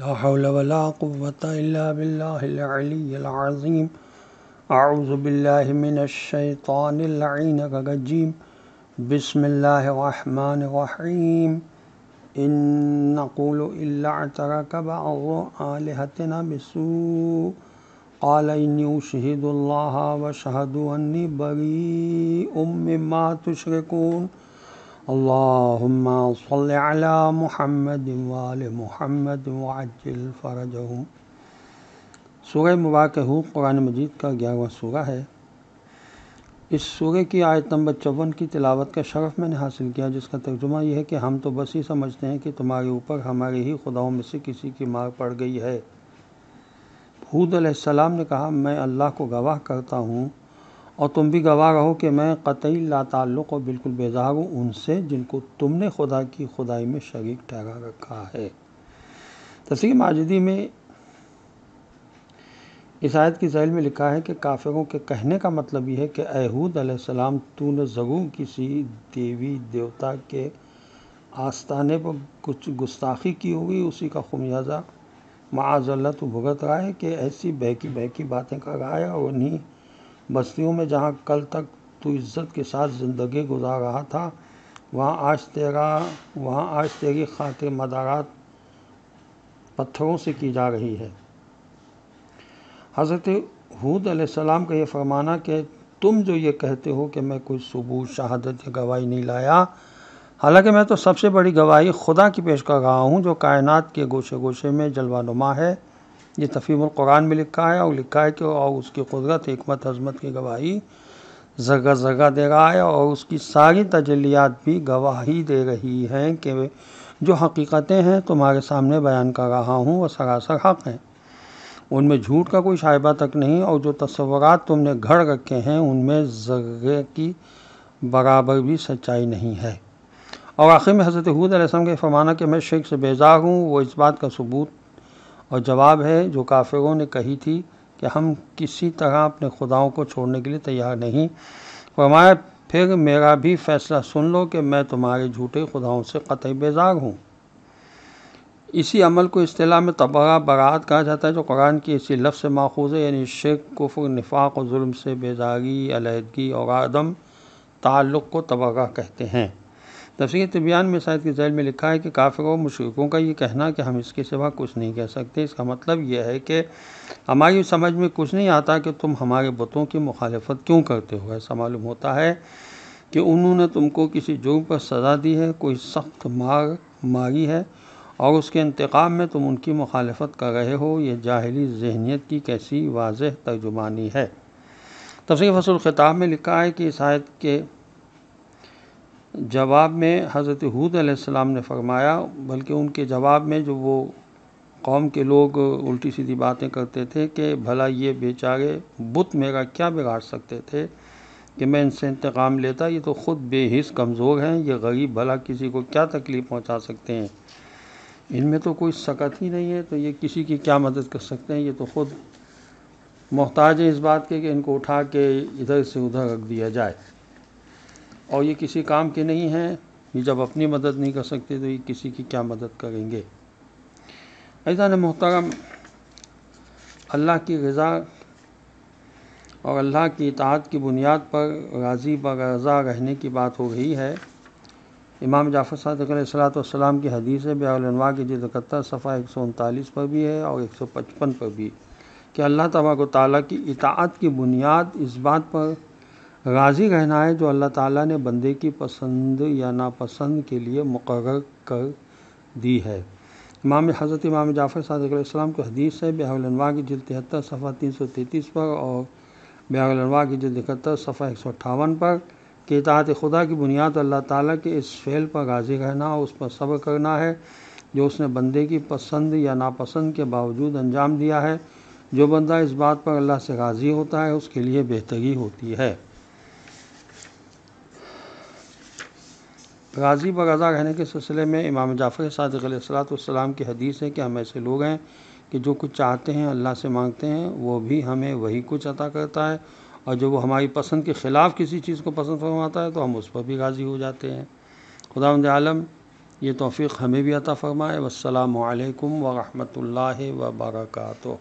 ला हौल वला कुव्वत इल्ला बिल्लाहिल अलिय्यिल अज़ीम अऊज़ु बिल्लाहि मिनश शैतानिर लईन रजीम बिस्मिल्लाहिर्रहमानिर्रहीम इन नक़ूलु इल्ला अतरक बअज़ु आलिहतना बिसू قال إني أشهد الله وأشهد أني بريء مما تشركون अल्लाहुम्मा सल्लि अला मुहम्मद वाल मुहम्मद मुबारक हु कुरान मजीद का ग्यारहवा सूरा है इस सूर्य की आयत नंबर चौवन की तिलावत का शरफ़ मैंने हासिल किया जिसका तर्जुमा यह है कि हम तो बस ही समझते हैं कि तुम्हारे ऊपर हमारे ही खुदाओं में से किसी की मार पड़ गई है हूद ने कहा मैं अल्लाह को गवाह करता हूँ और तुम भी गवाह रहो कि मैं कतई लाताल्लुक़ और बिल्कुल बेजार हूँ उनसे जिनको तुमने खुदा की खुदाई में शरीक ठहरा रखा है तस्वीर माजिदी में इस आयत की जैल में लिखा है कि काफिरों के कहने का मतलब यह है कि अहूद सलाम तू ने ज़रूर किसी देवी देवता के आस्थाने पर कुछ गुस्ताखी की होगी उसी का खुमियाजा माजल्ला तो भुगत रहा है कि ऐसी बहकी बहकी बातें कर रहा है और उन्हीं बस्तियों में जहाँ कल तक तू इज्जत के साथ ज़िंदगी गुज़ार रहा था वहाँ आज तेरा वहाँ आज तेरी खातिर मदारात पत्थरों से की जा रही है हज़रत हूद सलाम का ये फरमाना कि तुम जो ये कहते हो कि मैं कोई सबूत शहादत या गवाही नहीं लाया हालांकि मैं तो सबसे बड़ी गवाही खुदा की पेश कर रहा हूँ जो कायनात के गोशे गोशे में जलवा नुमा है ये क़ुरान में लिखा है और लिखा है कि और उसकी कुदरत हमत अजमत की गवाही जगह जगह दे रहा है और उसकी सारी तजलियात भी गवाही दे रही हैं कि जो हकीकतें हैं तुम्हारे सामने बयान कर रहा हूँ वह सरासर हक़ हैं उनमें झूठ का कोई शायबा तक नहीं और जो तस्वरत तुमने घड़ रखे हैं उनमें जगह की बराबर भी सच्चाई नहीं है और आखिर में हज़रत हूद के फरमाना कि मैं शेख से बेजार हूँ वो इस बात का सबूत और जवाब है जो काफिरों ने कही थी कि हम किसी तरह अपने खुदाओं को छोड़ने के लिए तैयार नहीं फरमाया फिर मेरा भी फैसला सुन लो कि मैं तुम्हारे झूठे खुदाओं से कतई बेजार हूँ इसी अमल को अतलाह में तबरा बरात कहा जाता है जो कुरान की इसी लफ्ज़ से माखूज है यानी शेख कुफ निफाक और जुल्म से बेजारी अलहदगी और आदम ताल्लुक़ को तबरा कहते हैं तफसीर तबियान में शायद के जैल में लिखा है कि काफ़िरों मशरक़ों का ये कहना कि हम इसके सिवा कुछ नहीं कह सकते इसका मतलब यह है कि हमारी समझ में कुछ नहीं आता कि तुम हमारे बुतों की मुखालफत क्यों करते हो ऐसा मालूम होता है कि उन्होंने तुमको किसी जुर्म पर सज़ा दी है कोई सख्त मार मारी है और उसके इंतकाम में तुम उनकी मुखालफत कर रहे हो यह जाहली जहनीत की कैसी वाज तर्जुमानी है तफसर ख़िताब में लिखा है कि शायद के जवाब में हज़रत हूद अलैहिस्सलाम ने फरमाया बल्कि उनके जवाब में जो वो कौम के लोग उल्टी सीधी बातें करते थे कि भला ये बेचारे बुत मेरा क्या बिगाड़ सकते थे कि मैं इनसे इंतकाम लेता ये तो ख़ुद बेहिस कमज़ोर हैं ये गरीब भला किसी को क्या तकलीफ़ पहुंचा सकते हैं इनमें तो कोई सकत ही नहीं है तो ये किसी की क्या मदद कर सकते हैं ये तो ख़ुद मोहताज है इस बात के कि इनको उठा के इधर से उधर रख दिया जाए और ये किसी काम के नहीं हैं ये जब अपनी मदद नहीं कर सकते तो ये किसी की क्या मदद करेंगे ऐसा न मोहतरम अल्लाह की गजा और अल्लाह की इतात की बुनियाद पर राज़ी बरज़ा रहने की बात हो रही है इमाम जाफ़र सलाम की हदीस बेलवा की जिद सफ़ा एक सौ उनतालीस पर भी है और एक सौ पचपन पर भी कि अल्लाह तबाक ताली की इतात की बुनियाद इस बात पर राज़ी रहना है जो अल्लाह ताला ने बंदे की पसंद या नापसंद के लिए मुकर कर दी है इमाम हज़रत इमाम जाफ़र सदक़्लाम की हदीस है ब्याहलवा की जिल तिहत्तर सफ़ा तीन सौ तैंतीस पर और ब्याहलवा की जिल इकहत्तर सफ़ा एक सौ अट्ठावन पर के तहत खुदा की बुनियाद अल्लाह ताला के इस फ़ेल पर राज़ी रहना और उस पर सब्र करना है जो उसने बंदे की पसंद या नापसंद के बावजूद अंजाम दिया है जो बंदा इस बात पर अल्लाह से राज़ी होता है उसके लिए बेहतरी होती है गाज़ी गज़ा रहने के सिलसिले में इमाम जाफ़र सदक की हदीस है कि हम ऐसे लोग हैं कि जो कुछ चाहते हैं अल्लाह से मांगते हैं वो भी हमें वही कुछ अता करता है और जो वो हमारी पसंद के ख़िलाफ़ किसी चीज़ को पसंद फरमाता है तो हम उस पर भी गाज़ी हो जाते हैं खुदा आलम ये तोफ़ी हमें भी अता फ़रमाए वालकम ला वर्का